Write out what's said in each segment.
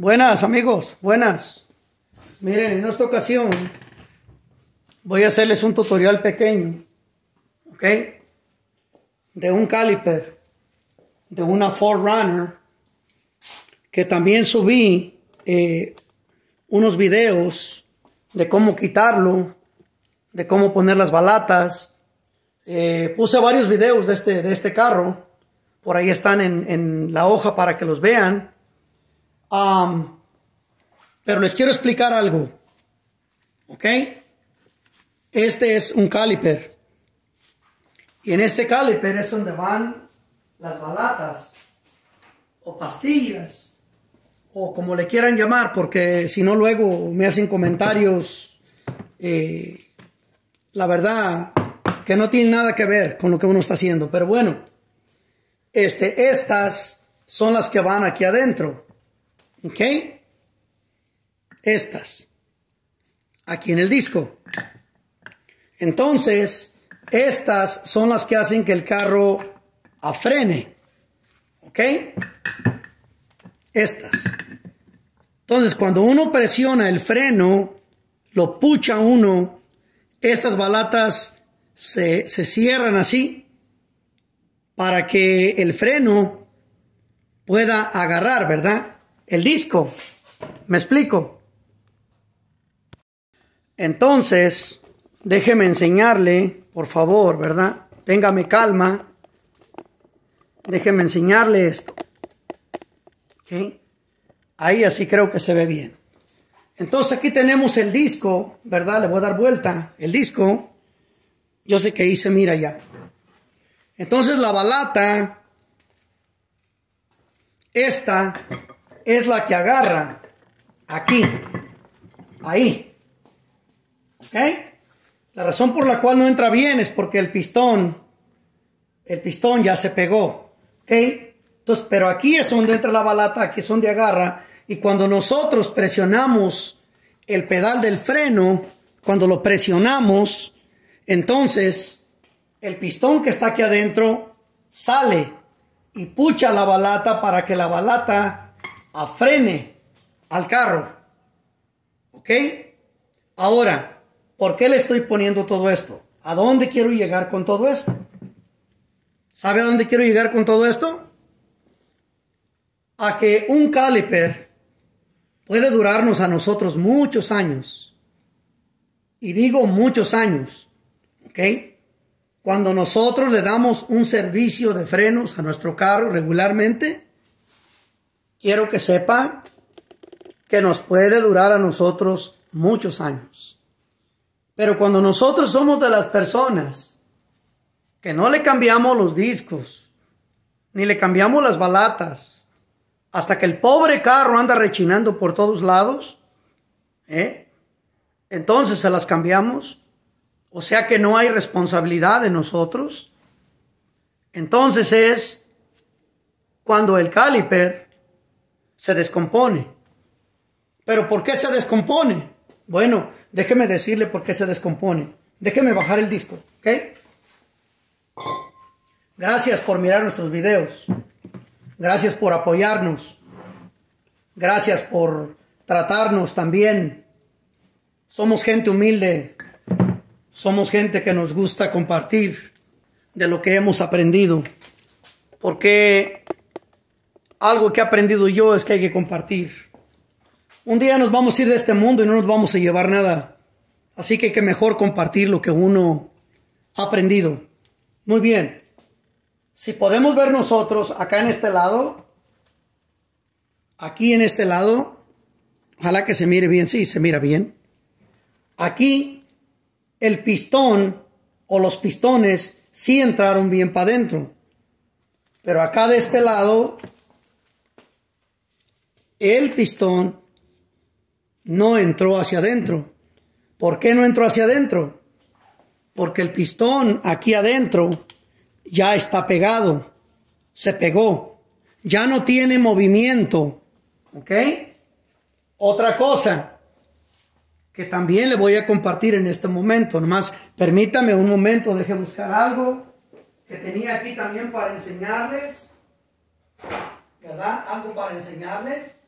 Buenas amigos, buenas. Miren, en esta ocasión voy a hacerles un tutorial pequeño, ¿ok? De un caliper, de una 4Runner, que también subí eh, unos videos de cómo quitarlo, de cómo poner las balatas. Eh, puse varios videos de este, de este carro, por ahí están en, en la hoja para que los vean pero les quiero explicar algo. ¿Ok? Este es un caliper. Y en este caliper es donde van las balatas o pastillas o como le quieran llamar, porque si no luego me hacen comentarios, eh, la verdad, que no tiene nada que ver con lo que uno está haciendo. Pero bueno, este, estas son las que van aquí adentro. ¿Ok? Estas. Aquí en el disco. Entonces, estas son las que hacen que el carro afrene. ¿Ok? Estas. Entonces, cuando uno presiona el freno, lo pucha uno, estas balatas se, se cierran así para que el freno pueda agarrar, ¿verdad? el disco. ¿Me explico? Entonces, déjeme enseñarle, por favor, ¿verdad? Téngame calma. Déjeme enseñarle esto. ¿Ok? Ahí así creo que se ve bien. Entonces aquí tenemos el disco, ¿verdad? Le voy a dar vuelta. El disco, yo sé que hice, mira ya. Entonces la balata, esta, es la que agarra aquí, ahí. ¿Ok? La razón por la cual no entra bien es porque el pistón, el pistón ya se pegó. ¿Ok? Entonces, pero aquí es donde entra la balata, aquí es de agarra. Y cuando nosotros presionamos el pedal del freno, cuando lo presionamos, entonces el pistón que está aquí adentro sale y pucha la balata para que la balata a frene al carro. ¿Ok? Ahora, ¿por qué le estoy poniendo todo esto? ¿A dónde quiero llegar con todo esto? ¿Sabe a dónde quiero llegar con todo esto? A que un caliper puede durarnos a nosotros muchos años. Y digo muchos años. ¿Ok? Cuando nosotros le damos un servicio de frenos a nuestro carro regularmente, quiero que sepa que nos puede durar a nosotros muchos años. Pero cuando nosotros somos de las personas que no le cambiamos los discos, ni le cambiamos las balatas, hasta que el pobre carro anda rechinando por todos lados, ¿eh? entonces se las cambiamos. O sea que no hay responsabilidad de nosotros. Entonces es cuando el caliper se descompone. ¿Pero por qué se descompone? Bueno, déjeme decirle por qué se descompone. Déjeme bajar el disco, ¿ok? Gracias por mirar nuestros videos. Gracias por apoyarnos. Gracias por tratarnos también. Somos gente humilde. Somos gente que nos gusta compartir de lo que hemos aprendido. Porque algo que he aprendido yo es que hay que compartir. Un día nos vamos a ir de este mundo y no nos vamos a llevar nada. Así que hay que mejor compartir lo que uno ha aprendido. Muy bien. Si podemos ver nosotros acá en este lado, aquí en este lado, ojalá que se mire bien, sí, se mira bien. Aquí el pistón o los pistones sí entraron bien para adentro. Pero acá de este lado el pistón no entró hacia adentro. ¿Por qué no entró hacia adentro? Porque el pistón aquí adentro ya está pegado, se pegó, ya no tiene movimiento. ¿Ok? Otra cosa que también le voy a compartir en este momento, nomás permítame un momento, deje buscar algo que tenía aquí también para enseñarles, ¿verdad? Algo para enseñarles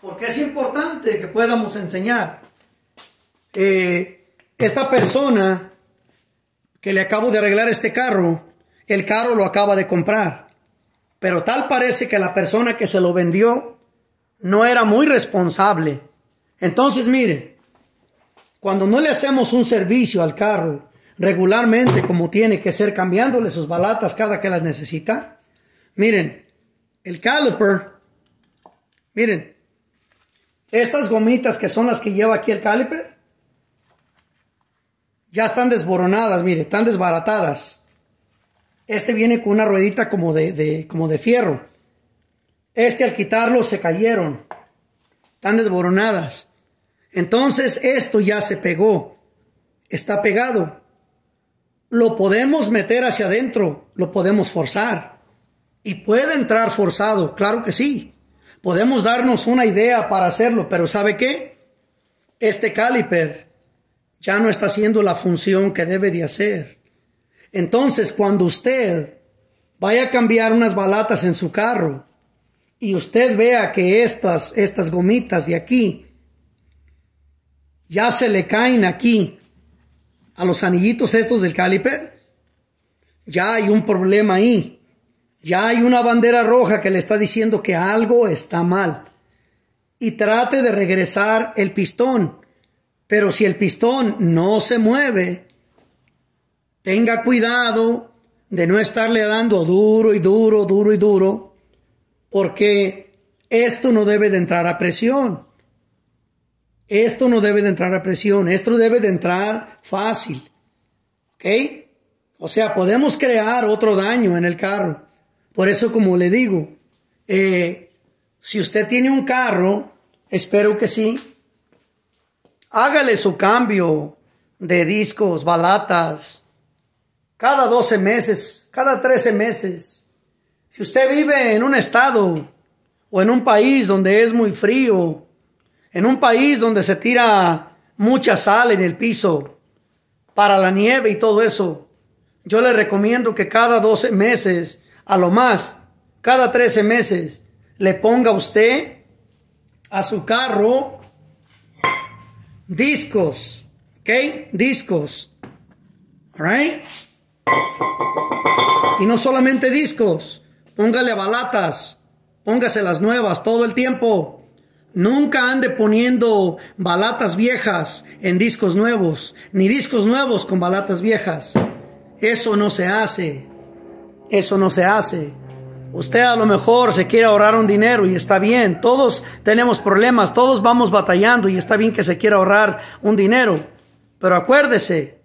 porque es importante que podamos enseñar. Eh, esta persona que le acabo de arreglar este carro, el carro lo acaba de comprar, pero tal parece que la persona que se lo vendió no era muy responsable. Entonces, miren, cuando no le hacemos un servicio al carro regularmente como tiene que ser, cambiándole sus balatas cada que las necesita, miren, el caliper, miren, estas gomitas que son las que lleva aquí el caliper, ya están desboronadas, mire, están desbaratadas. Este viene con una ruedita como de, como de fierro. Este al quitarlo se cayeron. Están desboronadas. Entonces esto ya se pegó. Está pegado. Lo podemos meter hacia adentro. Lo podemos forzar. Y puede entrar forzado. Claro que sí. Podemos darnos una idea para hacerlo, pero ¿sabe qué? Este caliper ya no está haciendo la función que debe de hacer. Entonces, cuando usted vaya a cambiar unas balatas en su carro y usted vea que estas, estas gomitas de aquí ya se le caen aquí a los anillitos estos del caliper, ya hay un problema ahí. Ya hay una bandera roja que le está diciendo que algo está mal. Y trate de regresar el pistón. Pero si el pistón no se mueve, tenga cuidado de no estarle dando duro y duro, duro y duro, porque esto no debe de entrar a presión. Esto no debe de entrar a presión, esto debe de entrar fácil. ¿Ok? O sea, podemos crear otro daño en el carro. Por eso, como le digo, eh, si usted tiene un carro, espero que sí, hágale su cambio de discos, balatas, cada 12 meses, cada 13 meses. Si usted vive en un estado o en un país donde es muy frío, en un país donde se tira mucha sal en el piso para la nieve y todo eso, yo le recomiendo que cada 12 meses a lo más cada 13 meses le ponga usted a su carro discos, ¿ok? Discos, ¿alright? Y no solamente discos, póngale balatas, póngase las nuevas todo el tiempo. Nunca ande poniendo balatas viejas en discos nuevos, ni discos nuevos con balatas viejas. Eso no se hace. Eso no se hace. Usted a lo mejor se quiere ahorrar un dinero y está bien. Todos tenemos problemas, todos vamos batallando y está bien que se quiera ahorrar un dinero. Pero acuérdese,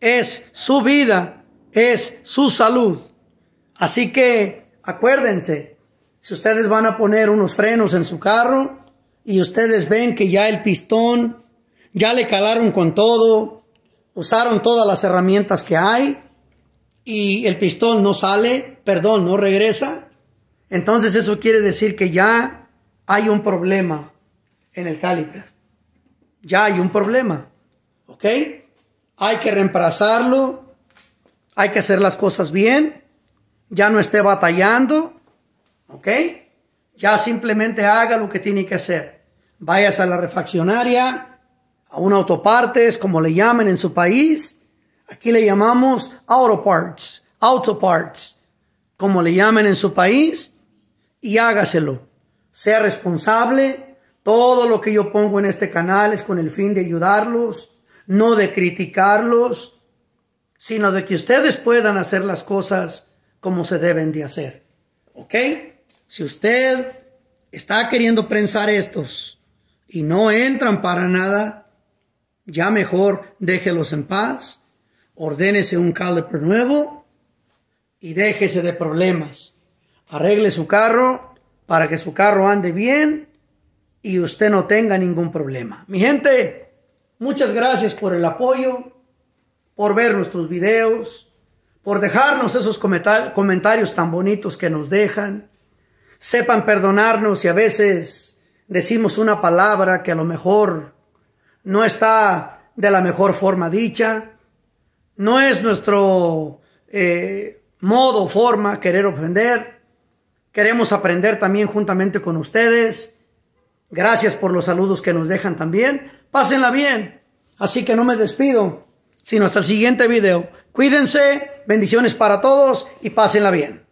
es su vida, es su salud. Así que acuérdense, si ustedes van a poner unos frenos en su carro y ustedes ven que ya el pistón, ya le calaron con todo, usaron todas las herramientas que hay, y el pistón no sale, perdón, no regresa, entonces eso quiere decir que ya hay un problema en el caliper. Ya hay un problema. ¿Ok? Hay que reemplazarlo, hay que hacer las cosas bien, ya no esté batallando, ¿ok? Ya simplemente haga lo que tiene que hacer. Vayas a la refaccionaria, a un autopartes, como le llamen en su país, Aquí le llamamos auto parts, auto parts, como le llamen en su país, y hágaselo. Sea responsable. Todo lo que yo pongo en este canal es con el fin de ayudarlos, no de criticarlos, sino de que ustedes puedan hacer las cosas como se deben de hacer. ¿Ok? Si usted está queriendo prensar estos y no entran para nada, ya mejor déjelos en paz ordénese un caliper nuevo y déjese de problemas. Arregle su carro para que su carro ande bien y usted no tenga ningún problema. Mi gente, muchas gracias por el apoyo, por ver nuestros videos, por dejarnos esos comentarios tan bonitos que nos dejan. Sepan perdonarnos si a veces decimos una palabra que a lo mejor no está de la mejor forma dicha no es nuestro eh, modo, forma, querer ofender. Queremos aprender también juntamente con ustedes. Gracias por los saludos que nos dejan también. Pásenla bien. Así que no me despido, sino hasta el siguiente video. Cuídense, bendiciones para todos y pásenla bien.